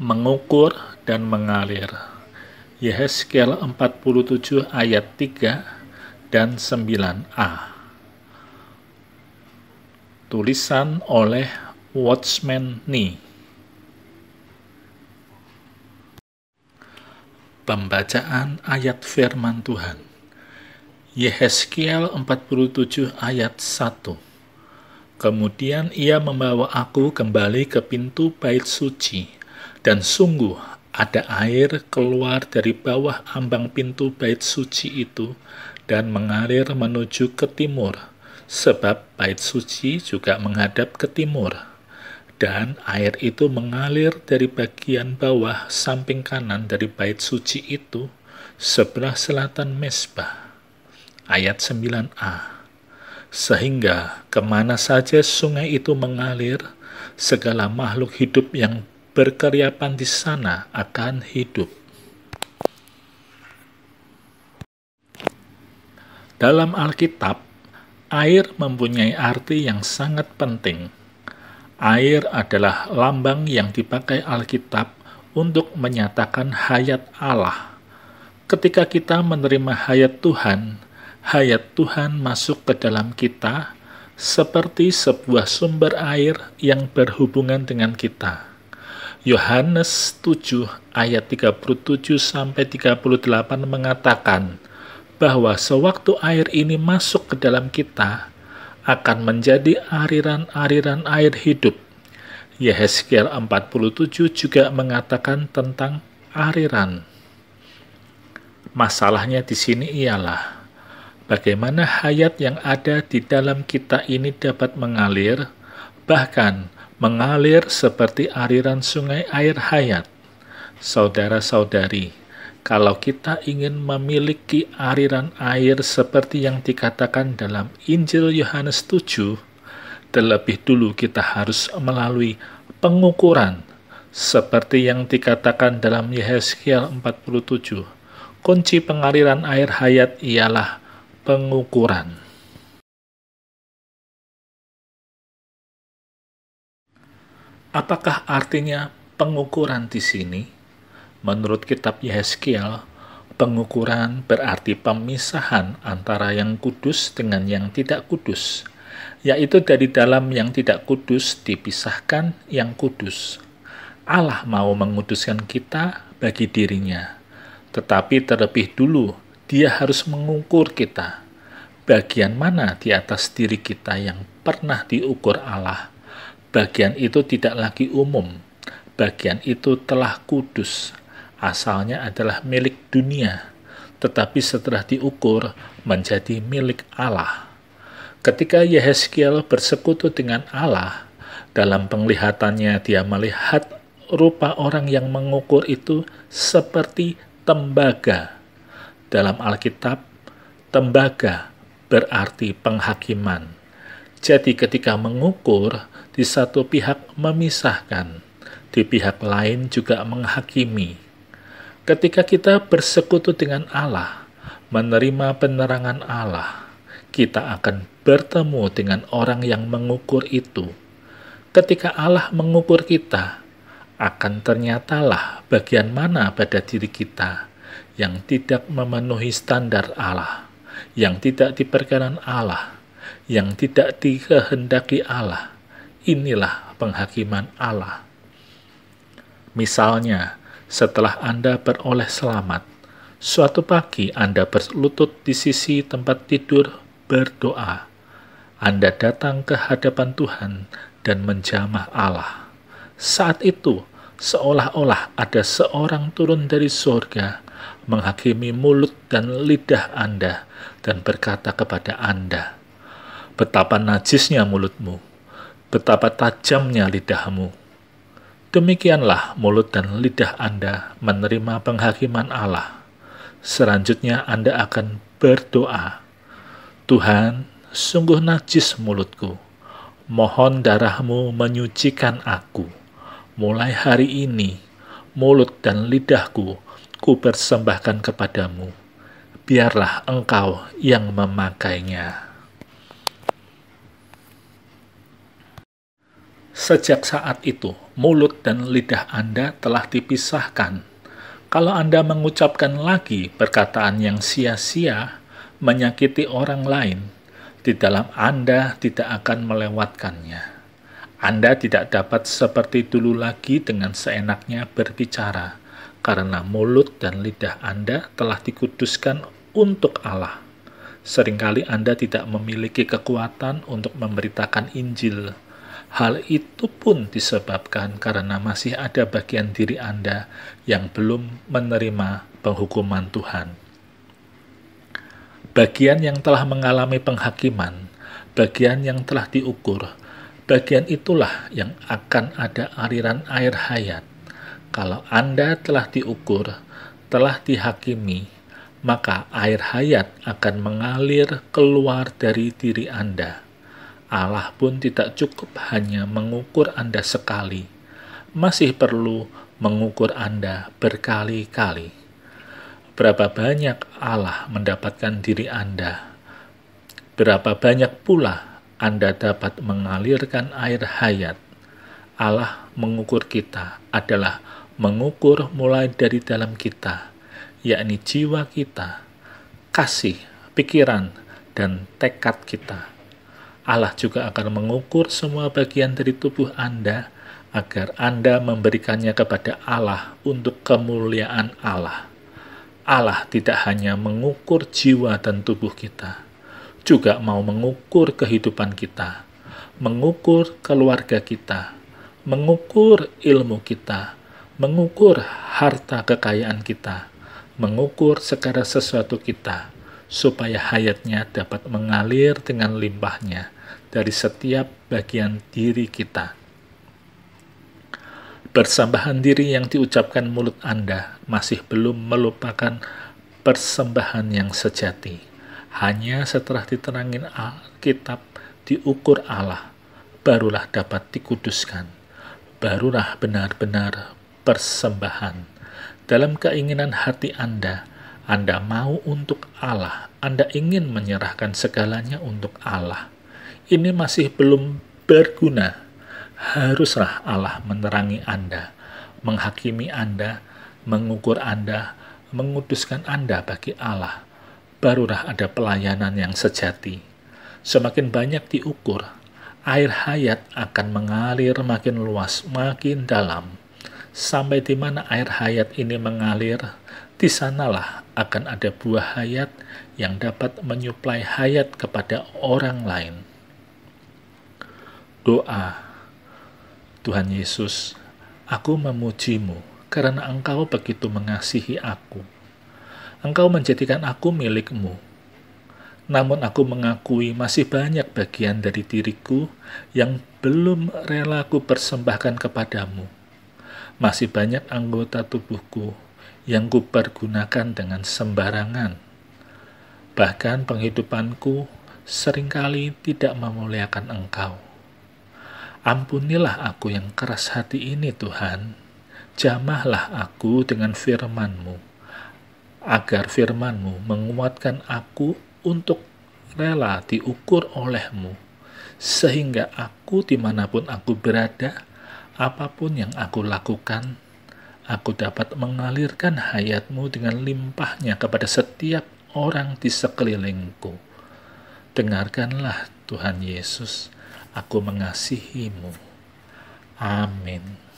mengukur dan mengalir. Yehezkel 47 ayat 3 dan 9a. Tulisan oleh Watchman Nee. Pembacaan ayat firman Tuhan. Yehezkel 47 ayat 1. Kemudian ia membawa aku kembali ke pintu bait suci dan sungguh ada air keluar dari bawah ambang pintu bait suci itu dan mengalir menuju ke timur, sebab bait suci juga menghadap ke timur. Dan air itu mengalir dari bagian bawah samping kanan dari bait suci itu, sebelah selatan Mesbah. Ayat 9a. Sehingga kemana saja sungai itu mengalir, segala makhluk hidup yang berkeriapan di sana akan hidup. Dalam Alkitab, air mempunyai arti yang sangat penting. Air adalah lambang yang dipakai Alkitab untuk menyatakan hayat Allah. Ketika kita menerima hayat Tuhan, hayat Tuhan masuk ke dalam kita seperti sebuah sumber air yang berhubungan dengan kita. Yohanes 7 ayat 37 sampai 38 mengatakan bahwa sewaktu air ini masuk ke dalam kita akan menjadi ariran-ariran air hidup. Yehezkiel 47 juga mengatakan tentang ariran. Masalahnya di sini ialah bagaimana hayat yang ada di dalam kita ini dapat mengalir bahkan mengalir seperti aliran sungai air hayat. Saudara-saudari, kalau kita ingin memiliki aliran air seperti yang dikatakan dalam Injil Yohanes 7, terlebih dulu kita harus melalui pengukuran seperti yang dikatakan dalam Yehezkiel 47. Kunci pengaliran air hayat ialah pengukuran. Apakah artinya pengukuran di sini? Menurut kitab Yeskiel, pengukuran berarti pemisahan antara yang kudus dengan yang tidak kudus, yaitu dari dalam yang tidak kudus dipisahkan yang kudus. Allah mau menguduskan kita bagi dirinya, tetapi terlebih dulu dia harus mengukur kita. Bagian mana di atas diri kita yang pernah diukur Allah? Bagian itu tidak lagi umum. Bagian itu telah kudus. Asalnya adalah milik dunia, tetapi setelah diukur menjadi milik Allah. Ketika Yehezkiel bersekutu dengan Allah, dalam penglihatannya dia melihat rupa orang yang mengukur itu seperti tembaga. Dalam Alkitab, tembaga berarti penghakiman. Jadi ketika mengukur, di satu pihak memisahkan, di pihak lain juga menghakimi. Ketika kita bersekutu dengan Allah, menerima penerangan Allah, kita akan bertemu dengan orang yang mengukur itu. Ketika Allah mengukur kita, akan ternyatalah bagian mana pada diri kita yang tidak memenuhi standar Allah, yang tidak diperkenan Allah yang tidak dikehendaki Allah. Inilah penghakiman Allah. Misalnya, setelah Anda beroleh selamat, suatu pagi Anda berlutut di sisi tempat tidur berdoa. Anda datang ke hadapan Tuhan dan menjamah Allah. Saat itu, seolah-olah ada seorang turun dari surga menghakimi mulut dan lidah Anda dan berkata kepada Anda, betapa najisnya mulutmu, betapa tajamnya lidahmu. Demikianlah mulut dan lidah Anda menerima penghakiman Allah. Selanjutnya Anda akan berdoa, Tuhan, sungguh najis mulutku. Mohon darahmu menyucikan aku. Mulai hari ini, mulut dan lidahku ku persembahkan kepadamu. Biarlah engkau yang memakainya. Sejak saat itu, mulut dan lidah Anda telah dipisahkan. Kalau Anda mengucapkan lagi perkataan yang sia-sia, menyakiti orang lain, di dalam Anda tidak akan melewatkannya. Anda tidak dapat seperti dulu lagi dengan seenaknya berbicara, karena mulut dan lidah Anda telah dikuduskan untuk Allah. Seringkali Anda tidak memiliki kekuatan untuk memberitakan Injil Hal itu pun disebabkan karena masih ada bagian diri Anda yang belum menerima penghukuman Tuhan. Bagian yang telah mengalami penghakiman, bagian yang telah diukur, bagian itulah yang akan ada aliran air hayat. Kalau Anda telah diukur, telah dihakimi, maka air hayat akan mengalir keluar dari diri Anda Allah pun tidak cukup hanya mengukur Anda sekali, masih perlu mengukur Anda berkali-kali. Berapa banyak Allah mendapatkan diri Anda? Berapa banyak pula Anda dapat mengalirkan air hayat? Allah mengukur kita adalah mengukur mulai dari dalam kita, yakni jiwa kita, kasih, pikiran, dan tekad kita Allah juga akan mengukur semua bagian dari tubuh Anda agar Anda memberikannya kepada Allah untuk kemuliaan Allah. Allah tidak hanya mengukur jiwa dan tubuh kita, juga mau mengukur kehidupan kita, mengukur keluarga kita, mengukur ilmu kita, mengukur harta kekayaan kita, mengukur segala sesuatu kita, supaya hayatnya dapat mengalir dengan limpahnya dari setiap bagian diri kita. Persembahan diri yang diucapkan mulut Anda masih belum melupakan persembahan yang sejati. Hanya setelah diterangin Alkitab diukur Allah, barulah dapat dikuduskan. Barulah benar-benar persembahan. Dalam keinginan hati Anda, Anda mau untuk Allah, Anda ingin menyerahkan segalanya untuk Allah ini masih belum berguna, haruslah Allah menerangi Anda, menghakimi Anda, mengukur Anda, menguduskan Anda bagi Allah. Barulah ada pelayanan yang sejati. Semakin banyak diukur, air hayat akan mengalir makin luas, makin dalam. Sampai di mana air hayat ini mengalir, di sanalah akan ada buah hayat yang dapat menyuplai hayat kepada orang lain doa Tuhan Yesus, aku memujimu karena engkau begitu mengasihi aku. Engkau menjadikan aku milikmu. Namun aku mengakui masih banyak bagian dari diriku yang belum rela ku persembahkan kepadamu. Masih banyak anggota tubuhku yang kupergunakan dengan sembarangan. Bahkan penghidupanku seringkali tidak memuliakan engkau. Ampunilah aku yang keras hati ini, Tuhan. Jamahlah aku dengan firman-Mu, agar firman-Mu menguatkan aku untuk rela diukur olehmu, sehingga aku dimanapun aku berada, apapun yang aku lakukan, aku dapat mengalirkan hayatmu dengan limpahnya kepada setiap orang di sekelilingku. Dengarkanlah Tuhan Yesus, aku mengasihimu. Amin.